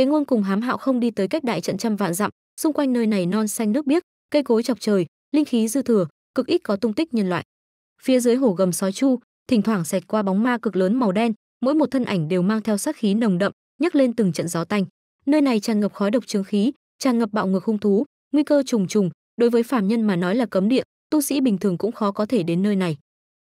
Kế ngôn cùng hám hạo không đi tới cách đại trận trăm vạn dặm, xung quanh nơi này non xanh nước biếc, cây cối chọc trời, linh khí dư thừa, cực ít có tung tích nhân loại. Phía dưới hồ gầm sói chu, thỉnh thoảng xẹt qua bóng ma cực lớn màu đen, mỗi một thân ảnh đều mang theo sát khí nồng đậm, nhấc lên từng trận gió tanh. Nơi này tràn ngập khói độc trướng khí, tràn ngập bạo ngược hung thú, nguy cơ trùng trùng, đối với phàm nhân mà nói là cấm địa, tu sĩ bình thường cũng khó có thể đến nơi này.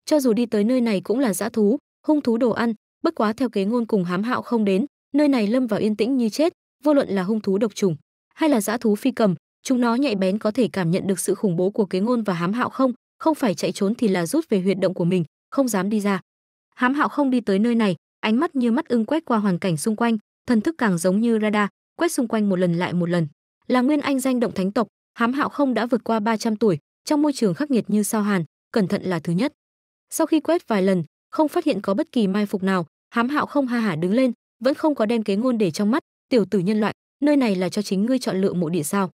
Cho dù đi tới nơi này cũng là dã thú, hung thú đồ ăn, bất quá theo kế ngôn cùng hám hạo không đến, nơi này lâm vào yên tĩnh như chết vô luận là hung thú độc trùng hay là dã thú phi cầm chúng nó nhạy bén có thể cảm nhận được sự khủng bố của kế ngôn và hám hạo không không phải chạy trốn thì là rút về huyệt động của mình không dám đi ra hám hạo không đi tới nơi này ánh mắt như mắt ưng quét qua hoàn cảnh xung quanh thần thức càng giống như radar quét xung quanh một lần lại một lần là nguyên anh danh động thánh tộc hám hạo không đã vượt qua 300 tuổi trong môi trường khắc nghiệt như sao hàn cẩn thận là thứ nhất sau khi quét vài lần không phát hiện có bất kỳ mai phục nào hám hạo không ha hả đứng lên vẫn không có đem kế ngôn để trong mắt tiểu tử nhân loại nơi này là cho chính ngươi chọn lựa mộ địa sao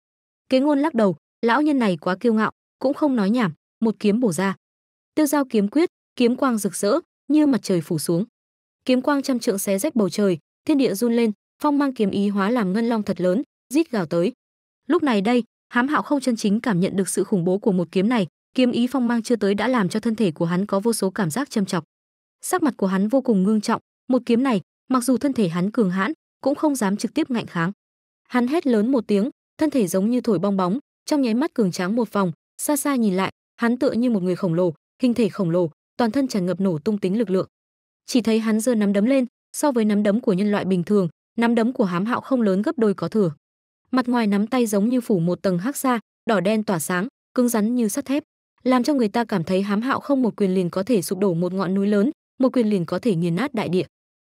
kế ngôn lắc đầu lão nhân này quá kiêu ngạo cũng không nói nhảm một kiếm bổ ra tiêu giao kiếm quyết kiếm quang rực rỡ như mặt trời phủ xuống kiếm quang trăm trượng xé rách bầu trời thiên địa run lên phong mang kiếm ý hóa làm ngân long thật lớn rít gào tới lúc này đây hám hạo không chân chính cảm nhận được sự khủng bố của một kiếm này kiếm ý phong mang chưa tới đã làm cho thân thể của hắn có vô số cảm giác châm chọc sắc mặt của hắn vô cùng ngưng trọng một kiếm này mặc dù thân thể hắn cường hãn, cũng không dám trực tiếp ngạnh kháng. Hắn hét lớn một tiếng, thân thể giống như thổi bong bóng, trong nháy mắt cường tráng một vòng, xa xa nhìn lại, hắn tựa như một người khổng lồ, hình thể khổng lồ, toàn thân tràn ngập nổ tung tính lực lượng. Chỉ thấy hắn giơ nắm đấm lên, so với nắm đấm của nhân loại bình thường, nắm đấm của hám hạo không lớn gấp đôi có thừa. Mặt ngoài nắm tay giống như phủ một tầng hắc sa, đỏ đen tỏa sáng, cứng rắn như sắt thép, làm cho người ta cảm thấy hám hạo không một quyền liền có thể sụp đổ một ngọn núi lớn, một quyền liền có thể nghiền nát đại địa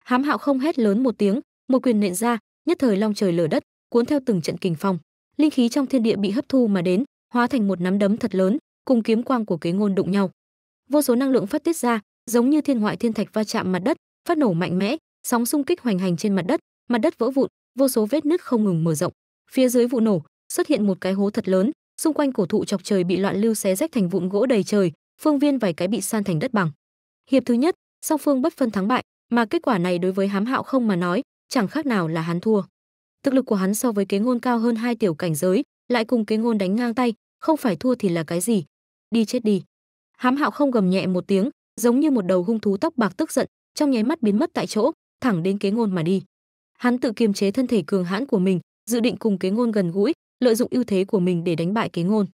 hám hạo không hét lớn một tiếng một quyền nện ra nhất thời long trời lở đất cuốn theo từng trận kình phong linh khí trong thiên địa bị hấp thu mà đến hóa thành một nắm đấm thật lớn cùng kiếm quang của kế ngôn đụng nhau vô số năng lượng phát tiết ra giống như thiên ngoại thiên thạch va chạm mặt đất phát nổ mạnh mẽ sóng xung kích hoành hành trên mặt đất mặt đất vỡ vụn vô số vết nứt không ngừng mở rộng phía dưới vụ nổ xuất hiện một cái hố thật lớn xung quanh cổ thụ chọc trời bị loạn lưu xé rách thành vụn gỗ đầy trời phương viên vài cái bị san thành đất bằng hiệp thứ nhất song phương bất phân thắng bại mà kết quả này đối với hám hạo không mà nói chẳng khác nào là hắn thua thực lực của hắn so với kế ngôn cao hơn hai tiểu cảnh giới lại cùng kế ngôn đánh ngang tay không phải thua thì là cái gì đi chết đi hám hạo không gầm nhẹ một tiếng giống như một đầu hung thú tóc bạc tức giận trong nháy mắt biến mất tại chỗ thẳng đến kế ngôn mà đi hắn tự kiềm chế thân thể cường hãn của mình dự định cùng kế ngôn gần gũi lợi dụng ưu thế của mình để đánh bại kế ngôn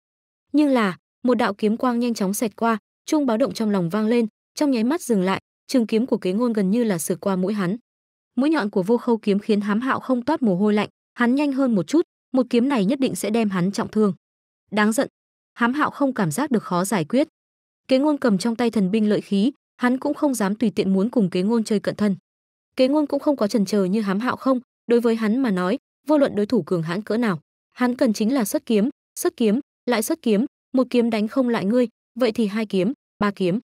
nhưng là một đạo kiếm quang nhanh chóng xẹt qua chuông báo động trong lòng vang lên trong nháy mắt dừng lại trường kiếm của kế ngôn gần như là sượt qua mũi hắn mũi nhọn của vô khâu kiếm khiến hám hạo không toát mồ hôi lạnh hắn nhanh hơn một chút một kiếm này nhất định sẽ đem hắn trọng thương đáng giận hám hạo không cảm giác được khó giải quyết kế ngôn cầm trong tay thần binh lợi khí hắn cũng không dám tùy tiện muốn cùng kế ngôn chơi cận thân kế ngôn cũng không có trần chờ như hám hạo không đối với hắn mà nói vô luận đối thủ cường hãn cỡ nào hắn cần chính là xuất kiếm xuất kiếm lại xuất kiếm một kiếm đánh không lại ngươi vậy thì hai kiếm ba kiếm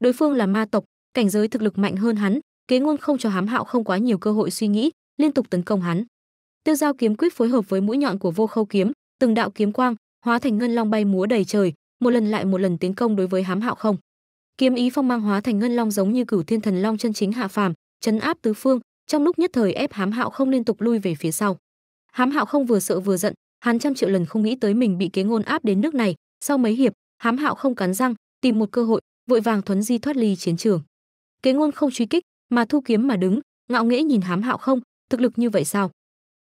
đối phương là ma tộc cảnh giới thực lực mạnh hơn hắn kế ngôn không cho hám hạo không quá nhiều cơ hội suy nghĩ liên tục tấn công hắn tiêu giao kiếm quyết phối hợp với mũi nhọn của vô khâu kiếm từng đạo kiếm quang hóa thành ngân long bay múa đầy trời một lần lại một lần tiến công đối với hám hạo không kiếm ý phong mang hóa thành ngân long giống như cửu thiên thần long chân chính hạ phàm chấn áp tứ phương trong lúc nhất thời ép hám hạo không liên tục lui về phía sau hám hạo không vừa sợ vừa giận hắn trăm triệu lần không nghĩ tới mình bị kế ngôn áp đến nước này sau mấy hiệp hám hạo không cắn răng tìm một cơ hội vội vàng thuấn di thoát ly chiến trường Kế ngôn không truy kích, mà thu kiếm mà đứng, ngạo nghễ nhìn hám hạo không, thực lực như vậy sao?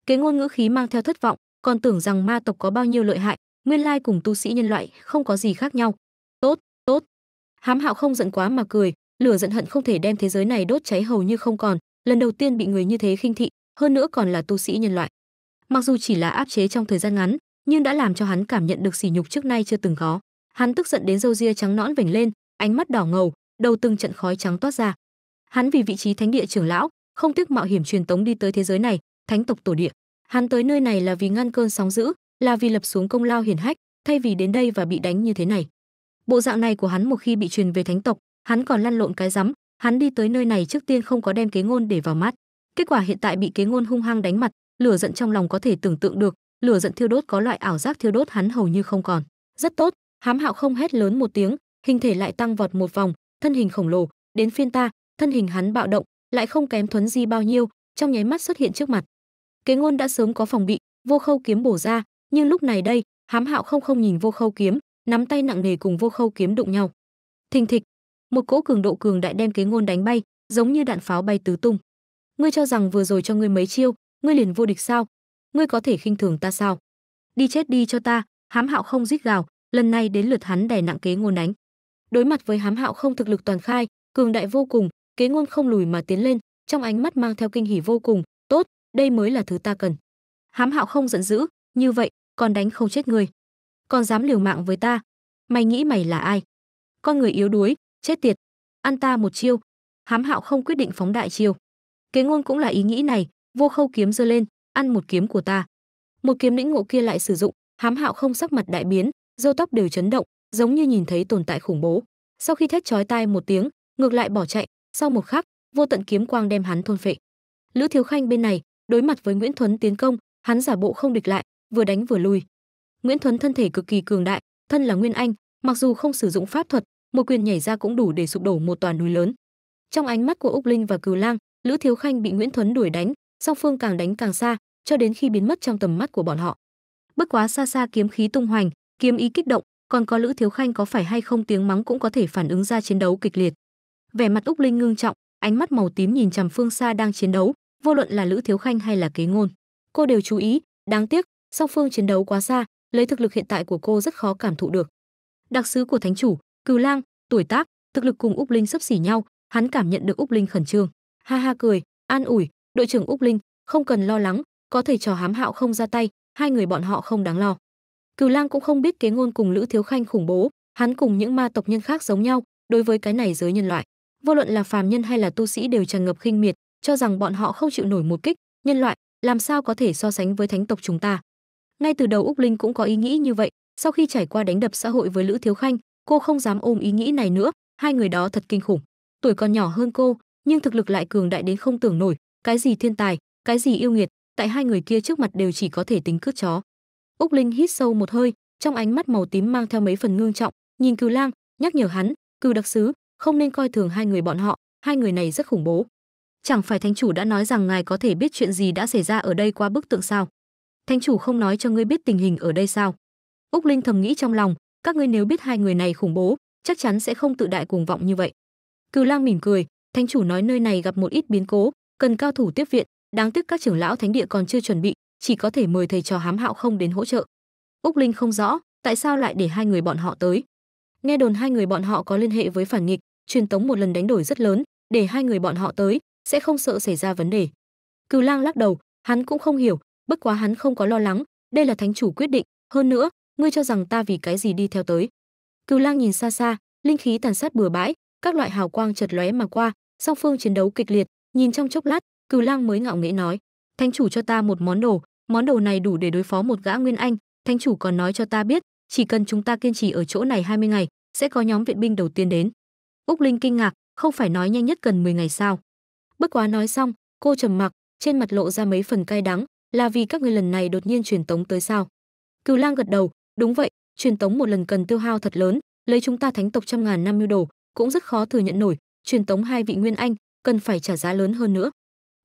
Kế ngôn ngữ khí mang theo thất vọng, còn tưởng rằng ma tộc có bao nhiêu lợi hại, nguyên lai cùng tu sĩ nhân loại không có gì khác nhau. Tốt, tốt. Hám hạo không giận quá mà cười, lửa giận hận không thể đem thế giới này đốt cháy hầu như không còn, lần đầu tiên bị người như thế khinh thị, hơn nữa còn là tu sĩ nhân loại. Mặc dù chỉ là áp chế trong thời gian ngắn, nhưng đã làm cho hắn cảm nhận được sỉ nhục trước nay chưa từng có. Hắn tức giận đến râu ria trắng nõn vểnh lên, ánh mắt đỏ ngầu, đầu từng trận khói trắng toát ra. Hắn vì vị trí thánh địa trưởng lão, không tiếc mạo hiểm truyền tống đi tới thế giới này, thánh tộc tổ địa. Hắn tới nơi này là vì ngăn cơn sóng dữ, là vì lập xuống công lao hiển hách, thay vì đến đây và bị đánh như thế này. Bộ dạng này của hắn một khi bị truyền về thánh tộc, hắn còn lăn lộn cái rắm, hắn đi tới nơi này trước tiên không có đem kế ngôn để vào mắt. Kết quả hiện tại bị kế ngôn hung hăng đánh mặt, lửa giận trong lòng có thể tưởng tượng được, lửa giận thiêu đốt có loại ảo giác thiêu đốt hắn hầu như không còn. Rất tốt, hám hạo không hét lớn một tiếng, hình thể lại tăng vọt một vòng, thân hình khổng lồ, đến phiên ta, thân hình hắn bạo động, lại không kém Thuấn Di bao nhiêu, trong nháy mắt xuất hiện trước mặt. Kế ngôn đã sớm có phòng bị, vô khâu kiếm bổ ra, nhưng lúc này đây, hám hạo không không nhìn vô khâu kiếm, nắm tay nặng nề cùng vô khâu kiếm đụng nhau. Thình thịch, một cỗ cường độ cường đại đem kế ngôn đánh bay, giống như đạn pháo bay tứ tung. Ngươi cho rằng vừa rồi cho ngươi mấy chiêu, ngươi liền vô địch sao? Ngươi có thể khinh thường ta sao? Đi chết đi cho ta, hám hạo không rít gào, lần này đến lượt hắn đè nặng kế ngôn đánh đối mặt với hám hạo không thực lực toàn khai cường đại vô cùng kế ngôn không lùi mà tiến lên trong ánh mắt mang theo kinh hỉ vô cùng tốt đây mới là thứ ta cần hám hạo không giận dữ như vậy còn đánh không chết người còn dám liều mạng với ta mày nghĩ mày là ai con người yếu đuối chết tiệt ăn ta một chiêu hám hạo không quyết định phóng đại chiêu kế ngôn cũng là ý nghĩ này vô khâu kiếm giơ lên ăn một kiếm của ta một kiếm lĩnh ngộ kia lại sử dụng hám hạo không sắc mặt đại biến râu tóc đều chấn động giống như nhìn thấy tồn tại khủng bố sau khi thét chói tai một tiếng ngược lại bỏ chạy sau một khắc vô tận kiếm quang đem hắn thôn phệ lữ thiếu khanh bên này đối mặt với nguyễn thuấn tiến công hắn giả bộ không địch lại vừa đánh vừa lui nguyễn thuấn thân thể cực kỳ cường đại thân là nguyên anh mặc dù không sử dụng pháp thuật một quyền nhảy ra cũng đủ để sụp đổ một toàn núi lớn trong ánh mắt của úc linh và cừu lang lữ thiếu khanh bị nguyễn thuấn đuổi đánh song phương càng đánh càng xa cho đến khi biến mất trong tầm mắt của bọn họ bất quá xa xa kiếm khí tung hoành kiếm ý kích động còn có lữ thiếu khanh có phải hay không tiếng mắng cũng có thể phản ứng ra chiến đấu kịch liệt vẻ mặt úc linh ngưng trọng ánh mắt màu tím nhìn chằm phương xa đang chiến đấu vô luận là lữ thiếu khanh hay là kế ngôn cô đều chú ý đáng tiếc song phương chiến đấu quá xa lấy thực lực hiện tại của cô rất khó cảm thụ được đặc sứ của thánh chủ cừu lang tuổi tác thực lực cùng úc linh sấp xỉ nhau hắn cảm nhận được úc linh khẩn trương ha ha cười an ủi đội trưởng úc linh không cần lo lắng có thể trò hám hạo không ra tay hai người bọn họ không đáng lo Cửu Lang cũng không biết kế ngôn cùng Lữ Thiếu Khanh khủng bố, hắn cùng những ma tộc nhân khác giống nhau, đối với cái này giới nhân loại, vô luận là phàm nhân hay là tu sĩ đều tràn ngập khinh miệt, cho rằng bọn họ không chịu nổi một kích, nhân loại làm sao có thể so sánh với thánh tộc chúng ta. Ngay từ đầu Úc Linh cũng có ý nghĩ như vậy, sau khi trải qua đánh đập xã hội với Lữ Thiếu Khanh, cô không dám ôm ý nghĩ này nữa, hai người đó thật kinh khủng. Tuổi còn nhỏ hơn cô, nhưng thực lực lại cường đại đến không tưởng nổi, cái gì thiên tài, cái gì yêu nghiệt, tại hai người kia trước mặt đều chỉ có thể tính cướp chó úc linh hít sâu một hơi trong ánh mắt màu tím mang theo mấy phần ngương trọng nhìn cừu lang nhắc nhở hắn cừu đặc sứ không nên coi thường hai người bọn họ hai người này rất khủng bố chẳng phải thánh chủ đã nói rằng ngài có thể biết chuyện gì đã xảy ra ở đây qua bức tượng sao thánh chủ không nói cho ngươi biết tình hình ở đây sao úc linh thầm nghĩ trong lòng các ngươi nếu biết hai người này khủng bố chắc chắn sẽ không tự đại cuồng vọng như vậy cừu lang mỉm cười thánh chủ nói nơi này gặp một ít biến cố cần cao thủ tiếp viện đáng tiếc các trưởng lão thánh địa còn chưa chuẩn bị chỉ có thể mời thầy trò hám hạo không đến hỗ trợ úc linh không rõ tại sao lại để hai người bọn họ tới nghe đồn hai người bọn họ có liên hệ với phản nghịch truyền tống một lần đánh đổi rất lớn để hai người bọn họ tới sẽ không sợ xảy ra vấn đề cừu lang lắc đầu hắn cũng không hiểu bất quá hắn không có lo lắng đây là thánh chủ quyết định hơn nữa ngươi cho rằng ta vì cái gì đi theo tới cừu lang nhìn xa xa linh khí tàn sát bừa bãi các loại hào quang chật lóe mà qua song phương chiến đấu kịch liệt nhìn trong chốc lát cừu lang mới ngạo nghễ nói thánh chủ cho ta một món đồ, món đồ này đủ để đối phó một gã nguyên anh, thánh chủ còn nói cho ta biết, chỉ cần chúng ta kiên trì ở chỗ này 20 ngày, sẽ có nhóm viện binh đầu tiên đến. Úc Linh kinh ngạc, không phải nói nhanh nhất cần 10 ngày sao? Bất quá nói xong, cô trầm mặc, trên mặt lộ ra mấy phần cay đắng, là vì các ngươi lần này đột nhiên truyền tống tới sao? Cửu Lang gật đầu, đúng vậy, truyền tống một lần cần tiêu hao thật lớn, lấy chúng ta thánh tộc trăm ngàn năm mưu đồ, cũng rất khó thừa nhận nổi, truyền tống hai vị nguyên anh, cần phải trả giá lớn hơn nữa.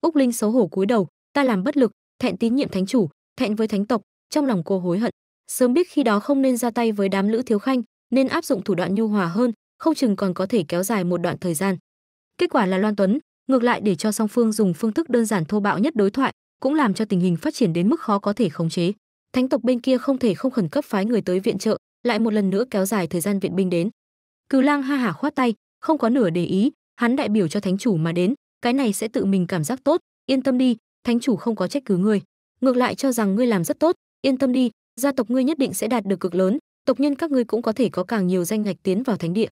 Úc Linh xấu hổ cúi đầu, ta làm bất lực thẹn tín nhiệm thánh chủ thẹn với thánh tộc trong lòng cô hối hận sớm biết khi đó không nên ra tay với đám lữ thiếu khanh nên áp dụng thủ đoạn nhu hòa hơn không chừng còn có thể kéo dài một đoạn thời gian kết quả là loan tuấn ngược lại để cho song phương dùng phương thức đơn giản thô bạo nhất đối thoại cũng làm cho tình hình phát triển đến mức khó có thể khống chế thánh tộc bên kia không thể không khẩn cấp phái người tới viện trợ lại một lần nữa kéo dài thời gian viện binh đến cừu lang ha hả khoát tay không có nửa để ý hắn đại biểu cho thánh chủ mà đến cái này sẽ tự mình cảm giác tốt yên tâm đi thánh chủ không có trách cứ ngươi, ngược lại cho rằng ngươi làm rất tốt, yên tâm đi, gia tộc ngươi nhất định sẽ đạt được cực lớn, tộc nhân các ngươi cũng có thể có càng nhiều danh ngạch tiến vào thánh địa.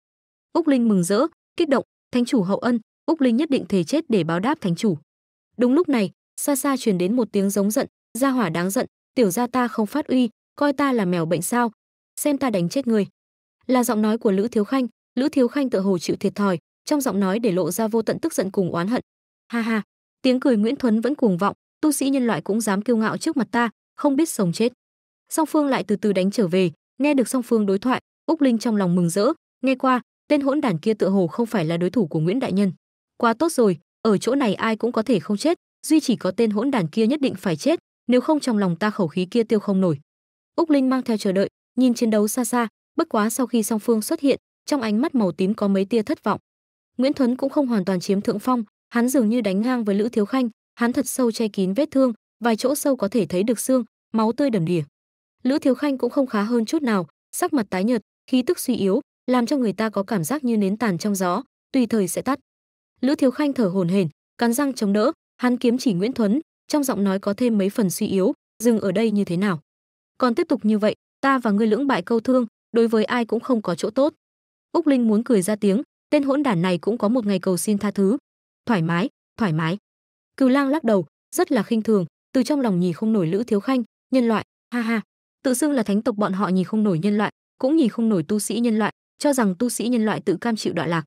Úc Linh mừng rỡ, kích động, thánh chủ hậu ân, Úc Linh nhất định thề chết để báo đáp thánh chủ. Đúng lúc này, xa xa truyền đến một tiếng giống giận, gia hỏa đáng giận, tiểu gia ta không phát uy, coi ta là mèo bệnh sao? Xem ta đánh chết ngươi. Là giọng nói của Lữ Thiếu Khanh, Lữ Thiếu Khanh tự hồ chịu thiệt thòi, trong giọng nói để lộ ra vô tận tức giận cùng oán hận. Ha ha, Tiếng cười Nguyễn Thuấn vẫn cuồng vọng, tu sĩ nhân loại cũng dám kiêu ngạo trước mặt ta, không biết sống chết. Song Phương lại từ từ đánh trở về, nghe được Song Phương đối thoại, Úc Linh trong lòng mừng rỡ, nghe qua, tên hỗn đản kia tựa hồ không phải là đối thủ của Nguyễn đại nhân. Quá tốt rồi, ở chỗ này ai cũng có thể không chết, duy chỉ có tên hỗn đản kia nhất định phải chết, nếu không trong lòng ta khẩu khí kia tiêu không nổi. Úc Linh mang theo chờ đợi, nhìn chiến đấu xa xa, bất quá sau khi Song Phương xuất hiện, trong ánh mắt màu tím có mấy tia thất vọng. Nguyễn Thuấn cũng không hoàn toàn chiếm thượng phong, hắn dường như đánh ngang với lữ thiếu khanh hắn thật sâu che kín vết thương vài chỗ sâu có thể thấy được xương máu tươi đầm đìa lữ thiếu khanh cũng không khá hơn chút nào sắc mặt tái nhợt khí tức suy yếu làm cho người ta có cảm giác như nến tàn trong gió tùy thời sẽ tắt lữ thiếu khanh thở hổn hển cắn răng chống đỡ hắn kiếm chỉ nguyễn thuấn trong giọng nói có thêm mấy phần suy yếu dừng ở đây như thế nào còn tiếp tục như vậy ta và ngươi lưỡng bại câu thương đối với ai cũng không có chỗ tốt úc linh muốn cười ra tiếng tên hỗn đản này cũng có một ngày cầu xin tha thứ thoải mái thoải mái cừu lang lắc đầu rất là khinh thường từ trong lòng nhì không nổi lữ thiếu khanh nhân loại ha ha tự xưng là thánh tộc bọn họ nhì không nổi nhân loại cũng nhì không nổi tu sĩ nhân loại cho rằng tu sĩ nhân loại tự cam chịu đọa lạc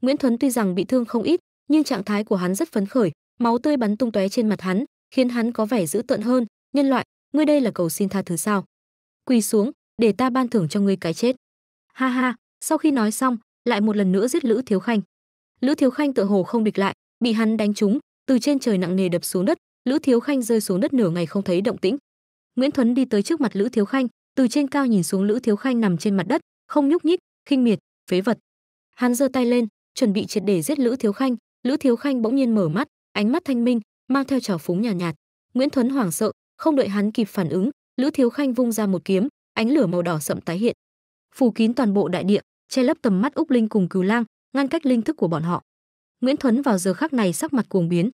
nguyễn thuấn tuy rằng bị thương không ít nhưng trạng thái của hắn rất phấn khởi máu tươi bắn tung tóe trên mặt hắn khiến hắn có vẻ dữ tợn hơn nhân loại ngươi đây là cầu xin tha thứ sao quỳ xuống để ta ban thưởng cho ngươi cái chết ha ha sau khi nói xong lại một lần nữa giết lữ thiếu khanh lữ thiếu khanh tựa hồ không địch lại bị hắn đánh trúng từ trên trời nặng nề đập xuống đất lữ thiếu khanh rơi xuống đất nửa ngày không thấy động tĩnh nguyễn thuấn đi tới trước mặt lữ thiếu khanh từ trên cao nhìn xuống lữ thiếu khanh nằm trên mặt đất không nhúc nhích khinh miệt phế vật hắn giơ tay lên chuẩn bị triệt để giết lữ thiếu khanh lữ thiếu khanh bỗng nhiên mở mắt ánh mắt thanh minh mang theo trò phúng nhàn nhạt, nhạt nguyễn thuấn hoảng sợ không đợi hắn kịp phản ứng lữ thiếu khanh vung ra một kiếm ánh lửa màu đỏ sậm tái hiện phủ kín toàn bộ đại địa che lấp tầm mắt úc linh cùng cừu lang ngăn cách linh thức của bọn họ. Nguyễn Thuấn vào giờ khắc này sắc mặt cuồng biến.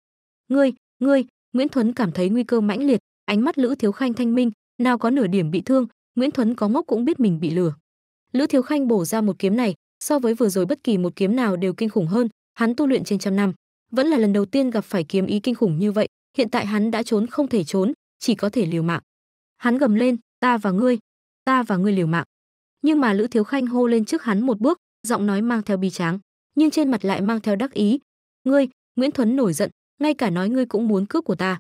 "Ngươi, ngươi!" Nguyễn Thuấn cảm thấy nguy cơ mãnh liệt, ánh mắt Lữ Thiếu Khanh thanh minh, nào có nửa điểm bị thương, Nguyễn Thuấn có ngốc cũng biết mình bị lừa. Lữ Thiếu Khanh bổ ra một kiếm này, so với vừa rồi bất kỳ một kiếm nào đều kinh khủng hơn, hắn tu luyện trên trăm năm, vẫn là lần đầu tiên gặp phải kiếm ý kinh khủng như vậy, hiện tại hắn đã trốn không thể trốn, chỉ có thể liều mạng. Hắn gầm lên, "Ta và ngươi, ta và ngươi liều mạng." Nhưng mà Lữ Thiếu Khanh hô lên trước hắn một bước, giọng nói mang theo bi tráng, nhưng trên mặt lại mang theo đắc ý. "Ngươi!" Nguyễn Thuấn nổi giận, ngay cả nói ngươi cũng muốn cướp của ta.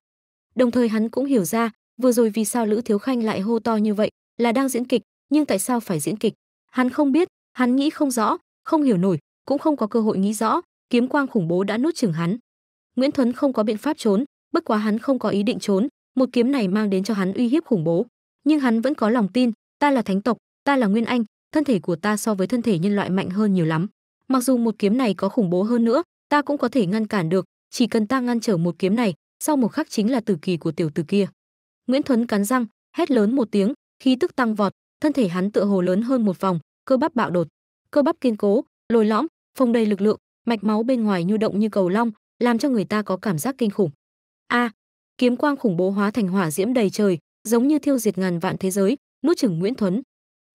Đồng thời hắn cũng hiểu ra, vừa rồi vì sao Lữ Thiếu Khanh lại hô to như vậy, là đang diễn kịch, nhưng tại sao phải diễn kịch? Hắn không biết, hắn nghĩ không rõ, không hiểu nổi, cũng không có cơ hội nghĩ rõ, kiếm quang khủng bố đã nuốt chửng hắn. Nguyễn Thuấn không có biện pháp trốn, bất quá hắn không có ý định trốn, một kiếm này mang đến cho hắn uy hiếp khủng bố, nhưng hắn vẫn có lòng tin, ta là thánh tộc, ta là Nguyên Anh, thân thể của ta so với thân thể nhân loại mạnh hơn nhiều lắm mặc dù một kiếm này có khủng bố hơn nữa ta cũng có thể ngăn cản được chỉ cần ta ngăn trở một kiếm này sau một khắc chính là tử kỳ của tiểu tử kia nguyễn thuấn cắn răng hét lớn một tiếng khí tức tăng vọt thân thể hắn tựa hồ lớn hơn một vòng cơ bắp bạo đột cơ bắp kiên cố lồi lõm phồng đầy lực lượng mạch máu bên ngoài nhu động như cầu long làm cho người ta có cảm giác kinh khủng a kiếm quang khủng bố hóa thành hỏa diễm đầy trời giống như thiêu diệt ngàn vạn thế giới nuốt chửng nguyễn thuấn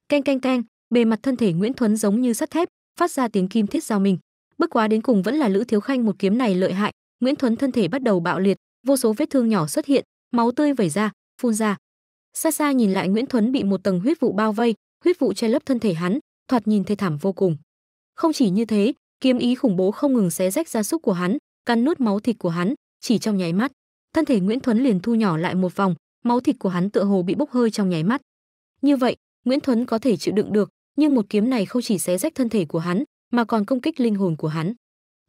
canh canh canh bề mặt thân thể Nguyễn Thuấn giống như sắt thép, phát ra tiếng kim thiết giao mình. Bất quá đến cùng vẫn là Lữ Thiếu Khanh một kiếm này lợi hại, Nguyễn Thuấn thân thể bắt đầu bạo liệt, vô số vết thương nhỏ xuất hiện, máu tươi vẩy ra, phun ra. Xa xa nhìn lại Nguyễn Thuấn bị một tầng huyết vụ bao vây, huyết vụ che lấp thân thể hắn, thoạt nhìn thê thảm vô cùng. Không chỉ như thế, kiếm ý khủng bố không ngừng xé rách da súc của hắn, cắn nuốt máu thịt của hắn, chỉ trong nháy mắt, thân thể Nguyễn Thuấn liền thu nhỏ lại một vòng, máu thịt của hắn tựa hồ bị bốc hơi trong nháy mắt. Như vậy, Nguyễn Thuấn có thể chịu đựng được, nhưng một kiếm này không chỉ xé rách thân thể của hắn mà còn công kích linh hồn của hắn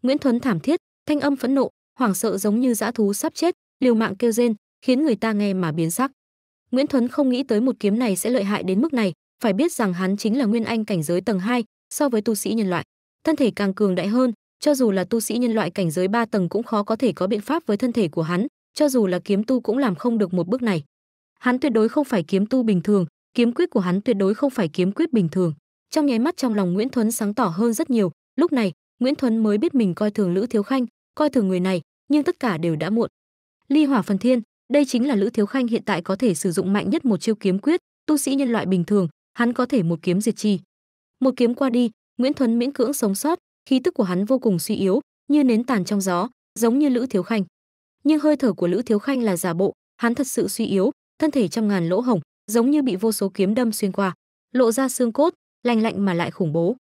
nguyễn thuấn thảm thiết thanh âm phẫn nộ hoảng sợ giống như dã thú sắp chết liều mạng kêu rên khiến người ta nghe mà biến sắc nguyễn thuấn không nghĩ tới một kiếm này sẽ lợi hại đến mức này phải biết rằng hắn chính là nguyên anh cảnh giới tầng 2 so với tu sĩ nhân loại thân thể càng cường đại hơn cho dù là tu sĩ nhân loại cảnh giới 3 tầng cũng khó có thể có biện pháp với thân thể của hắn cho dù là kiếm tu cũng làm không được một bước này hắn tuyệt đối không phải kiếm tu bình thường kiếm quyết của hắn tuyệt đối không phải kiếm quyết bình thường. Trong nháy mắt trong lòng Nguyễn Thuấn sáng tỏ hơn rất nhiều, lúc này, Nguyễn Thuấn mới biết mình coi thường Lữ Thiếu Khanh, coi thường người này, nhưng tất cả đều đã muộn. Ly Hỏa Phần Thiên, đây chính là Lữ Thiếu Khanh hiện tại có thể sử dụng mạnh nhất một chiêu kiếm quyết, tu sĩ nhân loại bình thường, hắn có thể một kiếm diệt chi. Một kiếm qua đi, Nguyễn Thuấn miễn cưỡng sống sót, khí tức của hắn vô cùng suy yếu, như nến tàn trong gió, giống như Lữ Thiếu Khanh. Nhưng hơi thở của Lữ Thiếu Khanh là giả bộ, hắn thật sự suy yếu, thân thể trăm ngàn lỗ hổng, giống như bị vô số kiếm đâm xuyên qua, lộ ra xương cốt, lành lạnh mà lại khủng bố.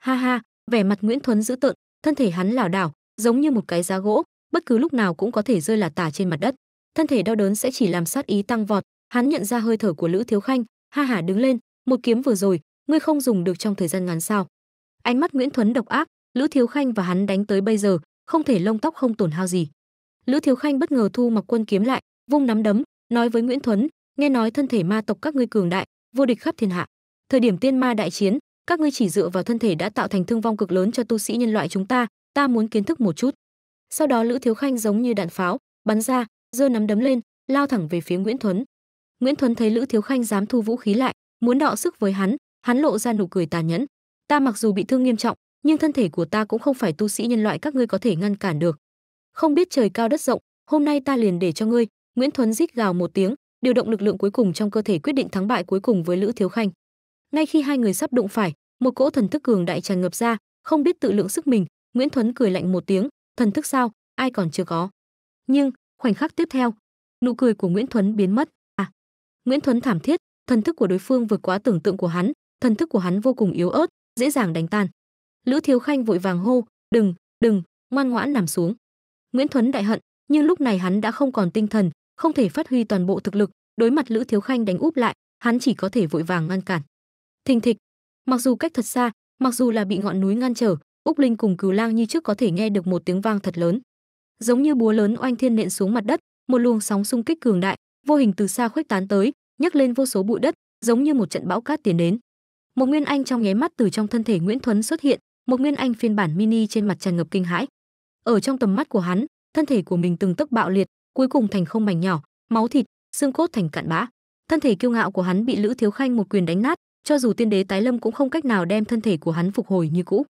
Ha ha, vẻ mặt Nguyễn Thuấn dữ tợn, thân thể hắn lảo đảo, giống như một cái giá gỗ, bất cứ lúc nào cũng có thể rơi là tả trên mặt đất. Thân thể đau đớn sẽ chỉ làm sát ý tăng vọt, hắn nhận ra hơi thở của Lữ Thiếu Khanh, ha ha đứng lên, một kiếm vừa rồi, ngươi không dùng được trong thời gian ngắn sao? Ánh mắt Nguyễn Thuấn độc ác, Lữ Thiếu Khanh và hắn đánh tới bây giờ, không thể lông tóc không tổn hao gì. Lữ Thiếu Khanh bất ngờ thu mặc quân kiếm lại, vung nắm đấm, nói với Nguyễn Thuấn, nghe nói thân thể ma tộc các ngươi cường đại vô địch khắp thiên hạ thời điểm tiên ma đại chiến các ngươi chỉ dựa vào thân thể đã tạo thành thương vong cực lớn cho tu sĩ nhân loại chúng ta ta muốn kiến thức một chút sau đó lữ thiếu khanh giống như đạn pháo bắn ra giơ nắm đấm lên lao thẳng về phía nguyễn thuấn nguyễn thuấn thấy lữ thiếu khanh dám thu vũ khí lại muốn đọ sức với hắn hắn lộ ra nụ cười tàn nhẫn ta mặc dù bị thương nghiêm trọng nhưng thân thể của ta cũng không phải tu sĩ nhân loại các ngươi có thể ngăn cản được không biết trời cao đất rộng hôm nay ta liền để cho ngươi nguyễn thuấn rít gào một tiếng điều động lực lượng cuối cùng trong cơ thể quyết định thắng bại cuối cùng với Lữ Thiếu Khanh. Ngay khi hai người sắp đụng phải, một cỗ thần thức cường đại tràn ngập ra, không biết tự lượng sức mình, Nguyễn Thuấn cười lạnh một tiếng, thần thức sao, ai còn chưa có. Nhưng, khoảnh khắc tiếp theo, nụ cười của Nguyễn Thuấn biến mất. À, Nguyễn Thuấn thảm thiết, thần thức của đối phương vượt quá tưởng tượng của hắn, thần thức của hắn vô cùng yếu ớt, dễ dàng đánh tan. Lữ Thiếu Khanh vội vàng hô, "Đừng, đừng, ngoan ngoãn nằm xuống." Nguyễn Thuấn đại hận, nhưng lúc này hắn đã không còn tinh thần, không thể phát huy toàn bộ thực lực, đối mặt Lữ Thiếu Khanh đánh úp lại, hắn chỉ có thể vội vàng ngăn cản. Thình thịch, mặc dù cách thật xa, mặc dù là bị ngọn núi ngăn trở, Úc Linh cùng Cừu Lang như trước có thể nghe được một tiếng vang thật lớn. Giống như búa lớn oanh thiên nện xuống mặt đất, một luồng sóng xung kích cường đại, vô hình từ xa khuếch tán tới, nhấc lên vô số bụi đất, giống như một trận bão cát tiến đến. Một nguyên anh trong nháy mắt từ trong thân thể Nguyễn Thuấn xuất hiện, một nguyên anh phiên bản mini trên mặt tràn ngập kinh hãi. Ở trong tầm mắt của hắn, thân thể của mình từng tức bạo liệt, cuối cùng thành không mảnh nhỏ máu thịt xương cốt thành cặn bã thân thể kiêu ngạo của hắn bị lữ thiếu khanh một quyền đánh nát cho dù tiên đế tái lâm cũng không cách nào đem thân thể của hắn phục hồi như cũ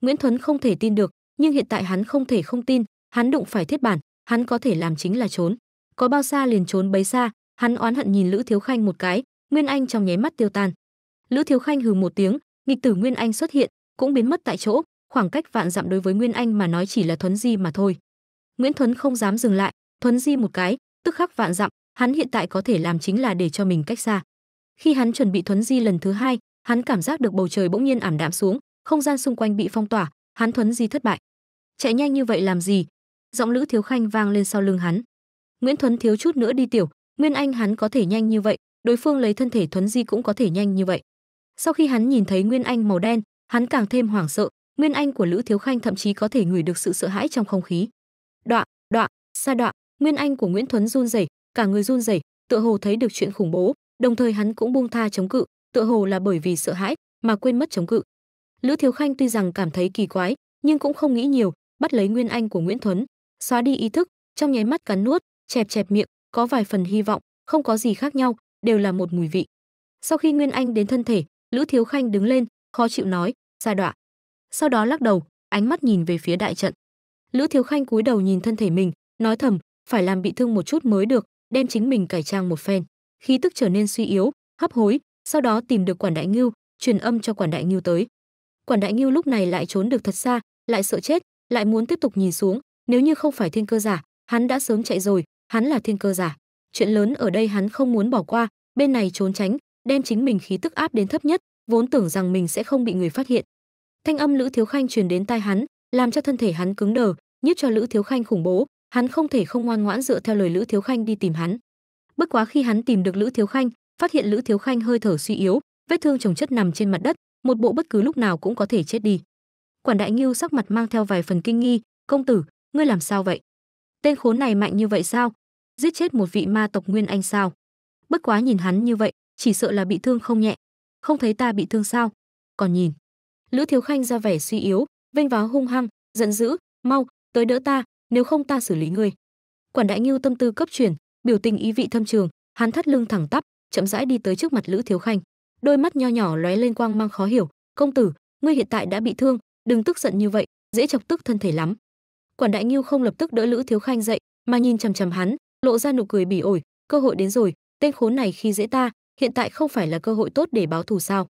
nguyễn thuấn không thể tin được nhưng hiện tại hắn không thể không tin hắn đụng phải thiết bản hắn có thể làm chính là trốn có bao xa liền trốn bấy xa hắn oán hận nhìn lữ thiếu khanh một cái nguyên anh trong nháy mắt tiêu tan lữ thiếu khanh hừ một tiếng nghịch tử nguyên anh xuất hiện cũng biến mất tại chỗ khoảng cách vạn dặm đối với nguyên anh mà nói chỉ là thuấn di mà thôi nguyễn thuấn không dám dừng lại thuấn di một cái tức khắc vạn dặm hắn hiện tại có thể làm chính là để cho mình cách xa khi hắn chuẩn bị thuấn di lần thứ hai hắn cảm giác được bầu trời bỗng nhiên ảm đạm xuống không gian xung quanh bị phong tỏa hắn thuấn di thất bại chạy nhanh như vậy làm gì giọng lữ thiếu khanh vang lên sau lưng hắn nguyễn thuấn thiếu chút nữa đi tiểu nguyên anh hắn có thể nhanh như vậy đối phương lấy thân thể thuấn di cũng có thể nhanh như vậy sau khi hắn nhìn thấy nguyên anh màu đen hắn càng thêm hoảng sợ nguyên anh của lữ thiếu khanh thậm chí có thể ngửi được sự sợ hãi trong không khí Đoạn, Đoạn, xa Đoạn. Nguyên Anh của Nguyễn Thuấn run rẩy, cả người run rẩy, tựa hồ thấy được chuyện khủng bố, đồng thời hắn cũng buông tha chống cự, tựa hồ là bởi vì sợ hãi mà quên mất chống cự. Lữ Thiếu Khanh tuy rằng cảm thấy kỳ quái, nhưng cũng không nghĩ nhiều, bắt lấy Nguyên Anh của Nguyễn Thuấn, xóa đi ý thức, trong nháy mắt cắn nuốt, chẹp chẹp miệng, có vài phần hy vọng, không có gì khác nhau, đều là một mùi vị. Sau khi Nguyên Anh đến thân thể, Lữ Thiếu Khanh đứng lên, khó chịu nói, "Gia đọa." Sau đó lắc đầu, ánh mắt nhìn về phía đại trận. Lữ Thiếu Khanh cúi đầu nhìn thân thể mình, nói thầm, phải làm bị thương một chút mới được, đem chính mình cải trang một phen. Khí tức trở nên suy yếu, hấp hối, sau đó tìm được quản đại ngưu, truyền âm cho quản đại ngưu tới. Quản đại ngưu lúc này lại trốn được thật xa, lại sợ chết, lại muốn tiếp tục nhìn xuống, nếu như không phải thiên cơ giả, hắn đã sớm chạy rồi, hắn là thiên cơ giả. Chuyện lớn ở đây hắn không muốn bỏ qua, bên này trốn tránh, đem chính mình khí tức áp đến thấp nhất, vốn tưởng rằng mình sẽ không bị người phát hiện. Thanh âm Lữ Thiếu Khanh truyền đến tai hắn, làm cho thân thể hắn cứng đờ, nhiếp cho Lữ Thiếu Khanh khủng bố, hắn không thể không ngoan ngoãn dựa theo lời lữ thiếu khanh đi tìm hắn bất quá khi hắn tìm được lữ thiếu khanh phát hiện lữ thiếu khanh hơi thở suy yếu vết thương trồng chất nằm trên mặt đất một bộ bất cứ lúc nào cũng có thể chết đi quản đại nghiêu sắc mặt mang theo vài phần kinh nghi công tử ngươi làm sao vậy tên khốn này mạnh như vậy sao giết chết một vị ma tộc nguyên anh sao bất quá nhìn hắn như vậy chỉ sợ là bị thương không nhẹ không thấy ta bị thương sao còn nhìn lữ thiếu khanh ra vẻ suy yếu vênh váo hung hăng giận dữ mau tới đỡ ta nếu không ta xử lý ngươi quản đại ngưu tâm tư cấp truyền biểu tình ý vị thâm trường hắn thắt lưng thẳng tắp chậm rãi đi tới trước mặt lữ thiếu khanh đôi mắt nho nhỏ lóe lên quang mang khó hiểu công tử ngươi hiện tại đã bị thương đừng tức giận như vậy dễ chọc tức thân thể lắm quản đại ngưu không lập tức đỡ lữ thiếu khanh dậy mà nhìn chằm chằm hắn lộ ra nụ cười bỉ ổi cơ hội đến rồi tên khốn này khi dễ ta hiện tại không phải là cơ hội tốt để báo thù sao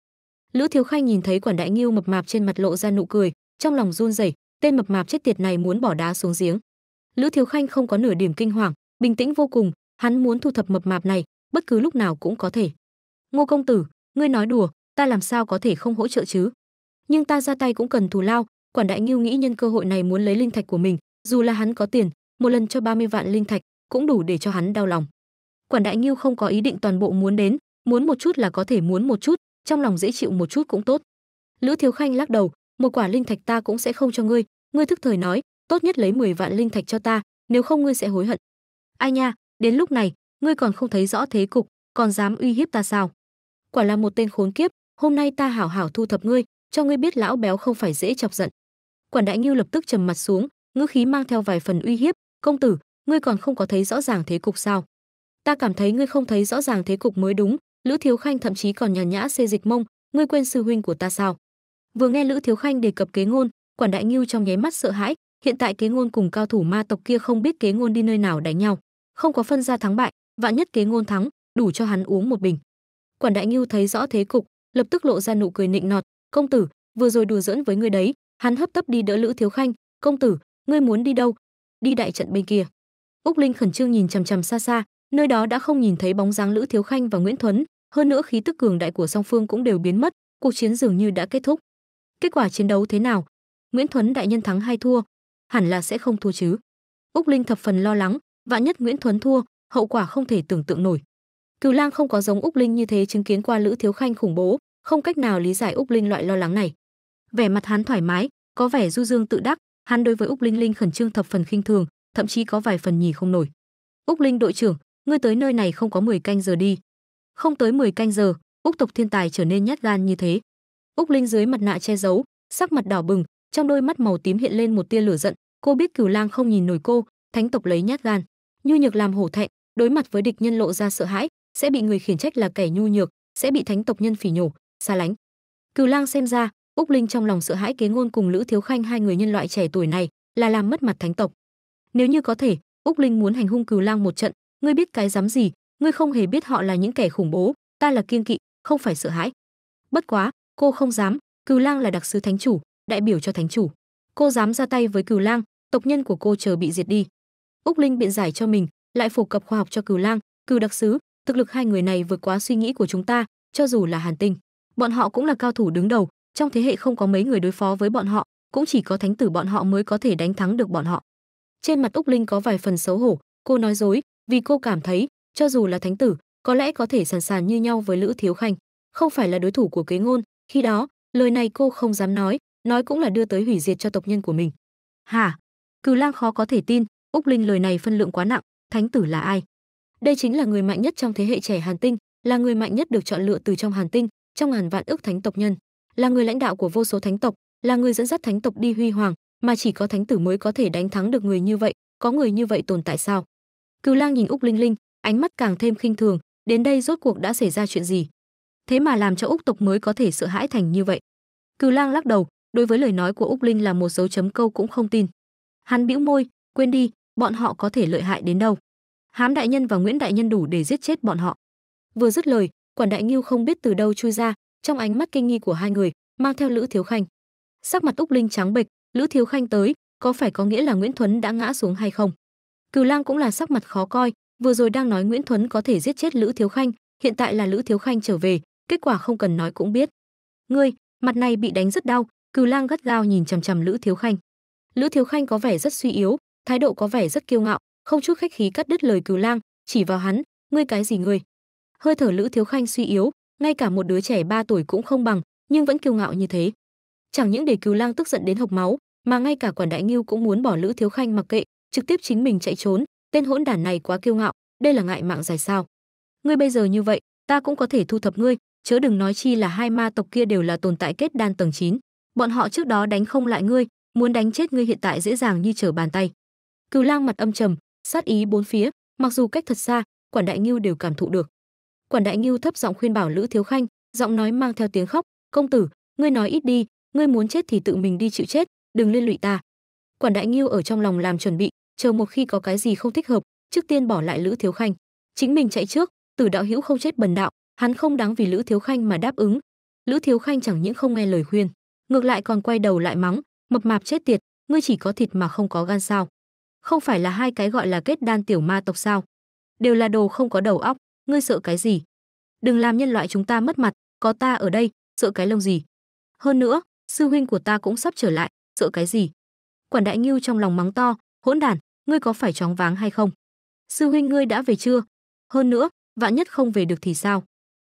lữ thiếu khanh nhìn thấy quản đại ngưu mập mạp trên mặt lộ ra nụ cười trong lòng run rẩy tên mập mạp chết tiệt này muốn bỏ đá xuống giếng lữ thiếu khanh không có nửa điểm kinh hoàng bình tĩnh vô cùng hắn muốn thu thập mập mạp này bất cứ lúc nào cũng có thể ngô công tử ngươi nói đùa ta làm sao có thể không hỗ trợ chứ nhưng ta ra tay cũng cần thù lao quản đại Ngưu nghĩ nhân cơ hội này muốn lấy linh thạch của mình dù là hắn có tiền một lần cho 30 vạn linh thạch cũng đủ để cho hắn đau lòng quản đại Ngưu không có ý định toàn bộ muốn đến muốn một chút là có thể muốn một chút trong lòng dễ chịu một chút cũng tốt lữ thiếu khanh lắc đầu một quả linh thạch ta cũng sẽ không cho ngươi ngươi thức thời nói tốt nhất lấy 10 vạn linh thạch cho ta nếu không ngươi sẽ hối hận ai nha đến lúc này ngươi còn không thấy rõ thế cục còn dám uy hiếp ta sao quả là một tên khốn kiếp hôm nay ta hảo hảo thu thập ngươi cho ngươi biết lão béo không phải dễ chọc giận quản đại nghiêu lập tức trầm mặt xuống ngữ khí mang theo vài phần uy hiếp công tử ngươi còn không có thấy rõ ràng thế cục sao ta cảm thấy ngươi không thấy rõ ràng thế cục mới đúng lữ thiếu khanh thậm chí còn nhàn nhã xê dịch mông ngươi quên sư huynh của ta sao vừa nghe lữ thiếu khanh đề cập kế ngôn quản đại nghiêu trong nháy mắt sợ hãi hiện tại kế ngôn cùng cao thủ ma tộc kia không biết kế ngôn đi nơi nào đánh nhau không có phân ra thắng bại vạn nhất kế ngôn thắng đủ cho hắn uống một bình quản đại ngưu thấy rõ thế cục lập tức lộ ra nụ cười nịnh nọt công tử vừa rồi đùa giỡn với ngươi đấy hắn hấp tấp đi đỡ lữ thiếu khanh công tử ngươi muốn đi đâu đi đại trận bên kia úc linh khẩn trương nhìn chằm chằm xa xa nơi đó đã không nhìn thấy bóng dáng lữ thiếu khanh và nguyễn thuấn hơn nữa khí tức cường đại của song phương cũng đều biến mất cuộc chiến dường như đã kết thúc kết quả chiến đấu thế nào nguyễn thuấn đại nhân thắng hay thua hẳn là sẽ không thua chứ. Úc Linh thập phần lo lắng, vạn nhất Nguyễn Thuấn thua, hậu quả không thể tưởng tượng nổi. Cửu Lang không có giống Úc Linh như thế chứng kiến qua Lữ Thiếu Khanh khủng bố, không cách nào lý giải Úc Linh loại lo lắng này. Vẻ mặt hắn thoải mái, có vẻ du dương tự đắc, hắn đối với Úc Linh Linh khẩn trương thập phần khinh thường, thậm chí có vài phần nhì không nổi. "Úc Linh đội trưởng, ngươi tới nơi này không có 10 canh giờ đi." Không tới 10 canh giờ, Úc tộc thiên tài trở nên nhát gan như thế. Úc Linh dưới mặt nạ che giấu, sắc mặt đỏ bừng, trong đôi mắt màu tím hiện lên một tia lửa giận cô biết cửu lang không nhìn nổi cô thánh tộc lấy nhát gan nhu nhược làm hổ thẹn đối mặt với địch nhân lộ ra sợ hãi sẽ bị người khiển trách là kẻ nhu nhược sẽ bị thánh tộc nhân phỉ nhổ xa lánh cửu lang xem ra úc linh trong lòng sợ hãi kế ngôn cùng lữ thiếu khanh hai người nhân loại trẻ tuổi này là làm mất mặt thánh tộc nếu như có thể úc linh muốn hành hung cửu lang một trận ngươi biết cái dám gì ngươi không hề biết họ là những kẻ khủng bố ta là kiên kỵ không phải sợ hãi bất quá cô không dám cửu lang là đặc sứ thánh chủ đại biểu cho thánh chủ. Cô dám ra tay với Cửu Lang, tộc nhân của cô chờ bị diệt đi. Úc Linh biện giải cho mình, lại phổ cập khoa học cho Cửu Lang, Cửu đặc sứ, thực lực hai người này vượt quá suy nghĩ của chúng ta, cho dù là Hàn Tinh, bọn họ cũng là cao thủ đứng đầu, trong thế hệ không có mấy người đối phó với bọn họ, cũng chỉ có thánh tử bọn họ mới có thể đánh thắng được bọn họ. Trên mặt Úc Linh có vài phần xấu hổ, cô nói dối, vì cô cảm thấy, cho dù là thánh tử, có lẽ có thể sàn sàn như nhau với Lữ Thiếu Khanh, không phải là đối thủ của Kế Ngôn, khi đó, lời này cô không dám nói, nói cũng là đưa tới hủy diệt cho tộc nhân của mình hả cừu lang khó có thể tin úc linh lời này phân lượng quá nặng thánh tử là ai đây chính là người mạnh nhất trong thế hệ trẻ hàn tinh là người mạnh nhất được chọn lựa từ trong hàn tinh trong ngàn vạn ước thánh tộc nhân là người lãnh đạo của vô số thánh tộc là người dẫn dắt thánh tộc đi huy hoàng mà chỉ có thánh tử mới có thể đánh thắng được người như vậy có người như vậy tồn tại sao cừu lang nhìn úc linh linh ánh mắt càng thêm khinh thường đến đây rốt cuộc đã xảy ra chuyện gì thế mà làm cho úc tộc mới có thể sợ hãi thành như vậy cừu lang lắc đầu đối với lời nói của Úc Linh là một dấu chấm câu cũng không tin. Hắn bĩu môi, quên đi, bọn họ có thể lợi hại đến đâu. Hám đại nhân và Nguyễn đại nhân đủ để giết chết bọn họ. Vừa dứt lời, quản đại nghiêu không biết từ đâu chui ra, trong ánh mắt kinh nghi của hai người, mang theo Lữ Thiếu Khanh. Sắc mặt Úc Linh trắng bệch, Lữ Thiếu Khanh tới, có phải có nghĩa là Nguyễn Thuấn đã ngã xuống hay không? Cửu Lang cũng là sắc mặt khó coi, vừa rồi đang nói Nguyễn Thuấn có thể giết chết Lữ Thiếu Khanh, hiện tại là Lữ Thiếu Khanh trở về, kết quả không cần nói cũng biết. Ngươi, mặt này bị đánh rất đau, Cửu Lang gắt gao nhìn chằm chằm Lữ Thiếu Khanh. Lữ Thiếu Khanh có vẻ rất suy yếu, thái độ có vẻ rất kiêu ngạo, không chút khách khí cắt đứt lời Cửu Lang, chỉ vào hắn, "Ngươi cái gì ngươi?" Hơi thở Lữ Thiếu Khanh suy yếu, ngay cả một đứa trẻ 3 tuổi cũng không bằng, nhưng vẫn kiêu ngạo như thế. Chẳng những để Cửu Lang tức giận đến hộc máu, mà ngay cả quản đại nghiêu cũng muốn bỏ Lữ Thiếu Khanh mặc kệ, trực tiếp chính mình chạy trốn, tên hỗn đản này quá kiêu ngạo, đây là ngại mạng dài sao? Ngươi bây giờ như vậy, ta cũng có thể thu thập ngươi, chớ đừng nói chi là hai ma tộc kia đều là tồn tại kết đan tầng 9 bọn họ trước đó đánh không lại ngươi muốn đánh chết ngươi hiện tại dễ dàng như trở bàn tay cừu lang mặt âm trầm sát ý bốn phía mặc dù cách thật xa quản đại ngưu đều cảm thụ được quản đại ngưu thấp giọng khuyên bảo lữ thiếu khanh giọng nói mang theo tiếng khóc công tử ngươi nói ít đi ngươi muốn chết thì tự mình đi chịu chết đừng liên lụy ta quản đại ngưu ở trong lòng làm chuẩn bị chờ một khi có cái gì không thích hợp trước tiên bỏ lại lữ thiếu khanh chính mình chạy trước tử đạo hữu không chết bần đạo hắn không đáng vì lữ thiếu khanh mà đáp ứng lữ thiếu khanh chẳng những không nghe lời khuyên ngược lại còn quay đầu lại mắng, mập mạp chết tiệt, ngươi chỉ có thịt mà không có gan sao? Không phải là hai cái gọi là kết đan tiểu ma tộc sao? Đều là đồ không có đầu óc, ngươi sợ cái gì? Đừng làm nhân loại chúng ta mất mặt, có ta ở đây, sợ cái lông gì? Hơn nữa, sư huynh của ta cũng sắp trở lại, sợ cái gì? Quản Đại Ngưu trong lòng mắng to, hỗn đản, ngươi có phải chóng váng hay không? Sư huynh ngươi đã về chưa? Hơn nữa, vạn nhất không về được thì sao?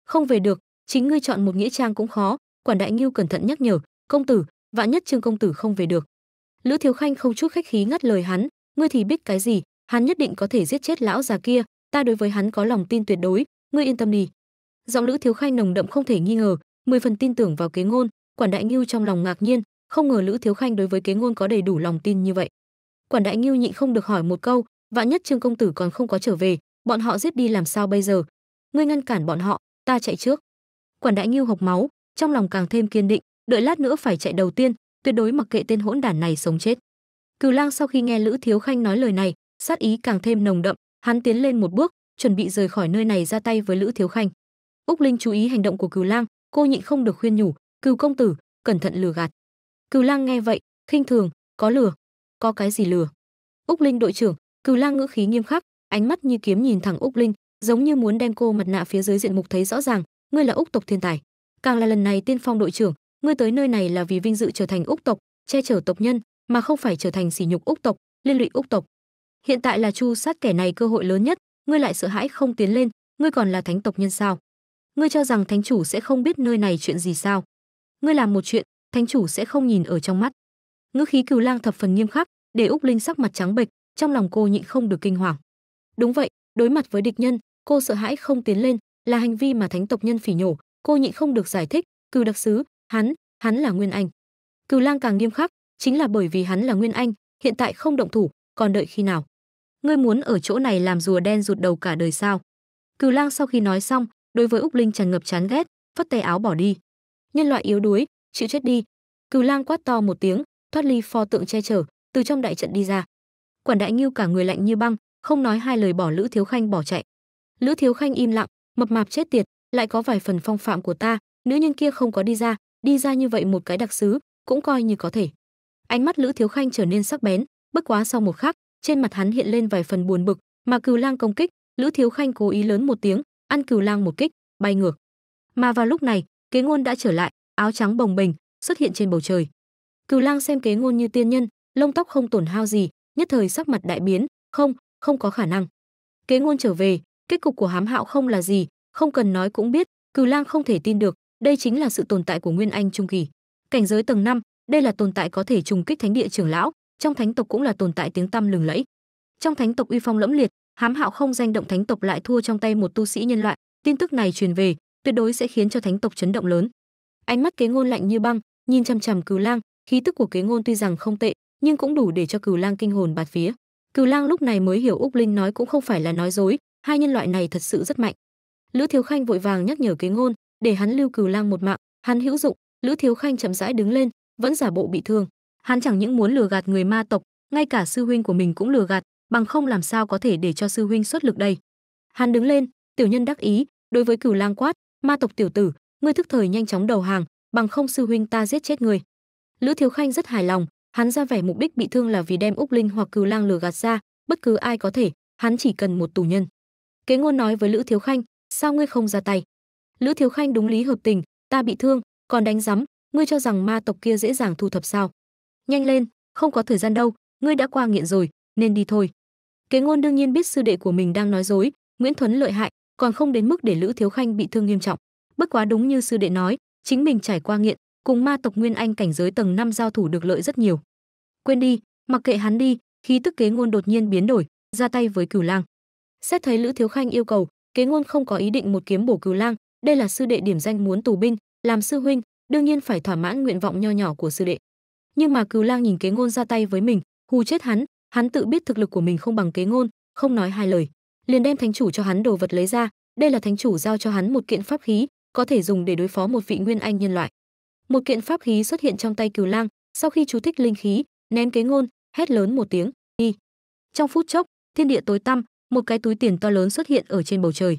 Không về được, chính ngươi chọn một nghĩa trang cũng khó, Quản Đại Ngưu cẩn thận nhắc nhở, công tử vạn nhất trương công tử không về được lữ thiếu khanh không chút khách khí ngắt lời hắn ngươi thì biết cái gì hắn nhất định có thể giết chết lão già kia ta đối với hắn có lòng tin tuyệt đối ngươi yên tâm đi giọng lữ thiếu khanh nồng đậm không thể nghi ngờ mười phần tin tưởng vào kế ngôn quản đại ngưu trong lòng ngạc nhiên không ngờ lữ thiếu khanh đối với kế ngôn có đầy đủ lòng tin như vậy quản đại ngưu nhịn không được hỏi một câu vạn nhất trương công tử còn không có trở về bọn họ giết đi làm sao bây giờ ngươi ngăn cản bọn họ ta chạy trước quản đại ngưu hộc máu trong lòng càng thêm kiên định đợi lát nữa phải chạy đầu tiên tuyệt đối mặc kệ tên hỗn đản này sống chết cửu lang sau khi nghe lữ thiếu khanh nói lời này sát ý càng thêm nồng đậm hắn tiến lên một bước chuẩn bị rời khỏi nơi này ra tay với lữ thiếu khanh úc linh chú ý hành động của cửu lang cô nhịn không được khuyên nhủ cửu công tử cẩn thận lừa gạt cửu lang nghe vậy khinh thường có lừa có cái gì lừa úc linh đội trưởng cửu lang ngữ khí nghiêm khắc ánh mắt như kiếm nhìn thẳng úc linh giống như muốn đem cô mặt nạ phía dưới diện mục thấy rõ ràng ngươi là úc tộc thiên tài càng là lần này tiên phong đội trưởng ngươi tới nơi này là vì vinh dự trở thành Úc tộc, che chở tộc nhân, mà không phải trở thành sỉ nhục Úc tộc, liên lụy Úc tộc. Hiện tại là chu sát kẻ này cơ hội lớn nhất, ngươi lại sợ hãi không tiến lên, ngươi còn là thánh tộc nhân sao? Ngươi cho rằng thánh chủ sẽ không biết nơi này chuyện gì sao? Ngươi làm một chuyện, thánh chủ sẽ không nhìn ở trong mắt. Ngữ khí cừu Lang thập phần nghiêm khắc, để Úc Linh sắc mặt trắng bệch, trong lòng cô nhịn không được kinh hoàng. Đúng vậy, đối mặt với địch nhân, cô sợ hãi không tiến lên, là hành vi mà thánh tộc nhân phỉ nhổ, cô nhịn không được giải thích, cừu đặc sứ, Hắn, hắn là Nguyên Anh. Cửu Lang càng nghiêm khắc, chính là bởi vì hắn là Nguyên Anh, hiện tại không động thủ, còn đợi khi nào? Ngươi muốn ở chỗ này làm rùa đen rụt đầu cả đời sao? Cửu Lang sau khi nói xong, đối với Úc Linh tràn ngập chán ghét, phất tay áo bỏ đi. Nhân loại yếu đuối, chịu chết đi. Cửu Lang quát to một tiếng, thoát ly pho tượng che chở, từ trong đại trận đi ra. Quản Đại Ngưu cả người lạnh như băng, không nói hai lời bỏ Lữ Thiếu Khanh bỏ chạy. Lữ Thiếu Khanh im lặng, mập mạp chết tiệt, lại có vài phần phong phạm của ta, nữ nhân kia không có đi ra, đi ra như vậy một cái đặc sứ cũng coi như có thể ánh mắt lữ thiếu khanh trở nên sắc bén bất quá sau một khắc trên mặt hắn hiện lên vài phần buồn bực mà cừu lang công kích lữ thiếu khanh cố ý lớn một tiếng ăn cừu lang một kích bay ngược mà vào lúc này kế ngôn đã trở lại áo trắng bồng bềnh xuất hiện trên bầu trời cừu lang xem kế ngôn như tiên nhân lông tóc không tổn hao gì nhất thời sắc mặt đại biến không không có khả năng kế ngôn trở về kết cục của hám hạo không là gì không cần nói cũng biết cừu lang không thể tin được đây chính là sự tồn tại của Nguyên Anh trung kỳ. Cảnh giới tầng 5, đây là tồn tại có thể trùng kích thánh địa trưởng lão, trong thánh tộc cũng là tồn tại tiếng tăm lừng lẫy. Trong thánh tộc uy phong lẫm liệt, hám hạo không danh động thánh tộc lại thua trong tay một tu sĩ nhân loại, tin tức này truyền về, tuyệt đối sẽ khiến cho thánh tộc chấn động lớn. Ánh mắt Kế Ngôn lạnh như băng, nhìn chằm chằm Cừu Lang, khí tức của Kế Ngôn tuy rằng không tệ, nhưng cũng đủ để cho Cừu Lang kinh hồn bạt phía Cừu Lang lúc này mới hiểu Úc Linh nói cũng không phải là nói dối, hai nhân loại này thật sự rất mạnh. Lữ Thiếu Khanh vội vàng nhắc nhở Kế Ngôn, để hắn lưu cừu lang một mạng hắn hữu dụng lữ thiếu khanh chậm rãi đứng lên vẫn giả bộ bị thương hắn chẳng những muốn lừa gạt người ma tộc ngay cả sư huynh của mình cũng lừa gạt bằng không làm sao có thể để cho sư huynh xuất lực đây hắn đứng lên tiểu nhân đắc ý đối với cừu lang quát ma tộc tiểu tử ngươi thức thời nhanh chóng đầu hàng bằng không sư huynh ta giết chết người lữ thiếu khanh rất hài lòng hắn ra vẻ mục đích bị thương là vì đem úc linh hoặc cừu lang lừa gạt ra bất cứ ai có thể hắn chỉ cần một tù nhân kế ngôn nói với lữ thiếu khanh sao ngươi không ra tay Lữ Thiếu Khanh đúng lý hợp tình, ta bị thương, còn đánh giấm ngươi cho rằng ma tộc kia dễ dàng thu thập sao? Nhanh lên, không có thời gian đâu, ngươi đã qua nghiện rồi, nên đi thôi. Kế ngôn đương nhiên biết sư đệ của mình đang nói dối, Nguyễn Thuấn lợi hại, còn không đến mức để Lữ Thiếu Khanh bị thương nghiêm trọng. Bất quá đúng như sư đệ nói, chính mình trải qua nghiện, cùng ma tộc Nguyên Anh cảnh giới tầng 5 giao thủ được lợi rất nhiều. Quên đi, mặc kệ hắn đi, khí tức Kế ngôn đột nhiên biến đổi, ra tay với Cửu Lang. Xét thấy Lữ Thiếu Khanh yêu cầu, Kế ngôn không có ý định một kiếm bổ Cửu Lang, đây là sư đệ điểm danh muốn tù binh, làm sư huynh, đương nhiên phải thỏa mãn nguyện vọng nho nhỏ của sư đệ. Nhưng mà Cừu Lang nhìn Kế Ngôn ra tay với mình, hù chết hắn, hắn tự biết thực lực của mình không bằng Kế Ngôn, không nói hai lời, liền đem thánh chủ cho hắn đồ vật lấy ra, đây là thánh chủ giao cho hắn một kiện pháp khí, có thể dùng để đối phó một vị nguyên anh nhân loại. Một kiện pháp khí xuất hiện trong tay Cừu Lang, sau khi chú thích linh khí, ném Kế Ngôn, hét lớn một tiếng, "Đi!" Trong phút chốc, thiên địa tối tăm, một cái túi tiền to lớn xuất hiện ở trên bầu trời.